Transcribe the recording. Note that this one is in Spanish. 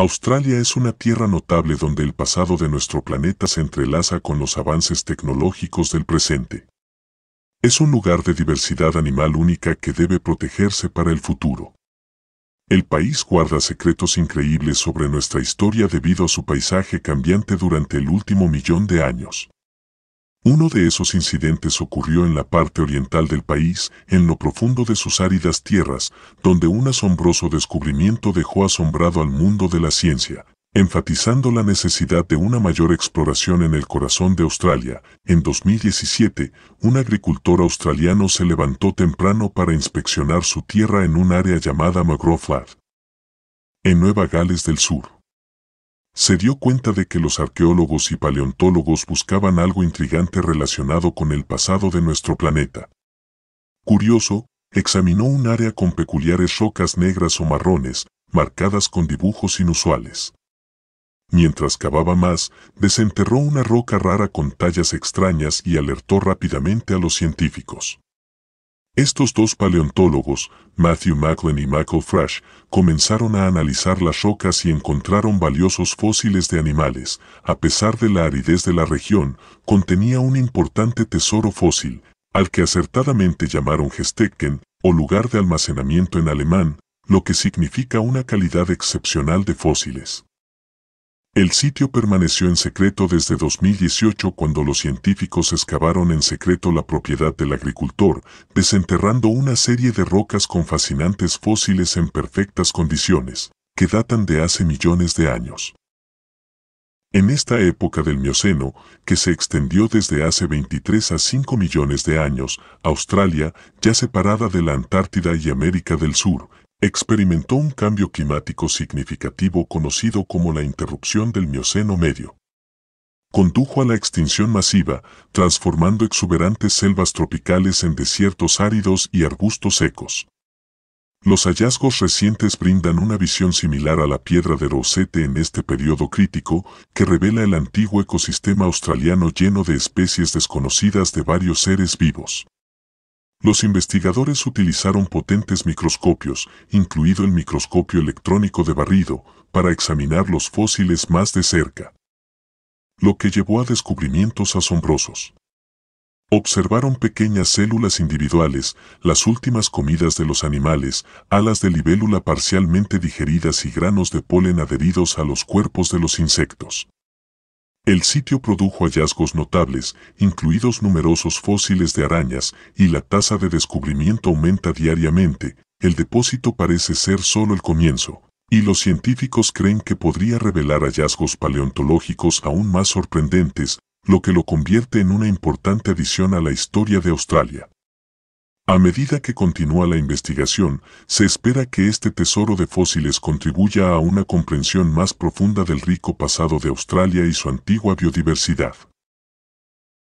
Australia es una tierra notable donde el pasado de nuestro planeta se entrelaza con los avances tecnológicos del presente. Es un lugar de diversidad animal única que debe protegerse para el futuro. El país guarda secretos increíbles sobre nuestra historia debido a su paisaje cambiante durante el último millón de años. Uno de esos incidentes ocurrió en la parte oriental del país, en lo profundo de sus áridas tierras, donde un asombroso descubrimiento dejó asombrado al mundo de la ciencia, enfatizando la necesidad de una mayor exploración en el corazón de Australia. En 2017, un agricultor australiano se levantó temprano para inspeccionar su tierra en un área llamada McGraw Flat, en Nueva Gales del Sur se dio cuenta de que los arqueólogos y paleontólogos buscaban algo intrigante relacionado con el pasado de nuestro planeta. Curioso, examinó un área con peculiares rocas negras o marrones, marcadas con dibujos inusuales. Mientras cavaba más, desenterró una roca rara con tallas extrañas y alertó rápidamente a los científicos. Estos dos paleontólogos, Matthew Macklin y Michael Frash, comenzaron a analizar las rocas y encontraron valiosos fósiles de animales. A pesar de la aridez de la región, contenía un importante tesoro fósil, al que acertadamente llamaron Gestecken, o lugar de almacenamiento en alemán, lo que significa una calidad excepcional de fósiles. El sitio permaneció en secreto desde 2018 cuando los científicos excavaron en secreto la propiedad del agricultor, desenterrando una serie de rocas con fascinantes fósiles en perfectas condiciones, que datan de hace millones de años. En esta época del Mioceno, que se extendió desde hace 23 a 5 millones de años, Australia, ya separada de la Antártida y América del Sur, experimentó un cambio climático significativo conocido como la interrupción del Mioceno Medio. Condujo a la extinción masiva, transformando exuberantes selvas tropicales en desiertos áridos y arbustos secos. Los hallazgos recientes brindan una visión similar a la piedra de Rosette en este periodo crítico, que revela el antiguo ecosistema australiano lleno de especies desconocidas de varios seres vivos. Los investigadores utilizaron potentes microscopios, incluido el microscopio electrónico de barrido, para examinar los fósiles más de cerca. Lo que llevó a descubrimientos asombrosos. Observaron pequeñas células individuales, las últimas comidas de los animales, alas de libélula parcialmente digeridas y granos de polen adheridos a los cuerpos de los insectos. El sitio produjo hallazgos notables, incluidos numerosos fósiles de arañas, y la tasa de descubrimiento aumenta diariamente. El depósito parece ser solo el comienzo, y los científicos creen que podría revelar hallazgos paleontológicos aún más sorprendentes, lo que lo convierte en una importante adición a la historia de Australia. A medida que continúa la investigación, se espera que este tesoro de fósiles contribuya a una comprensión más profunda del rico pasado de Australia y su antigua biodiversidad.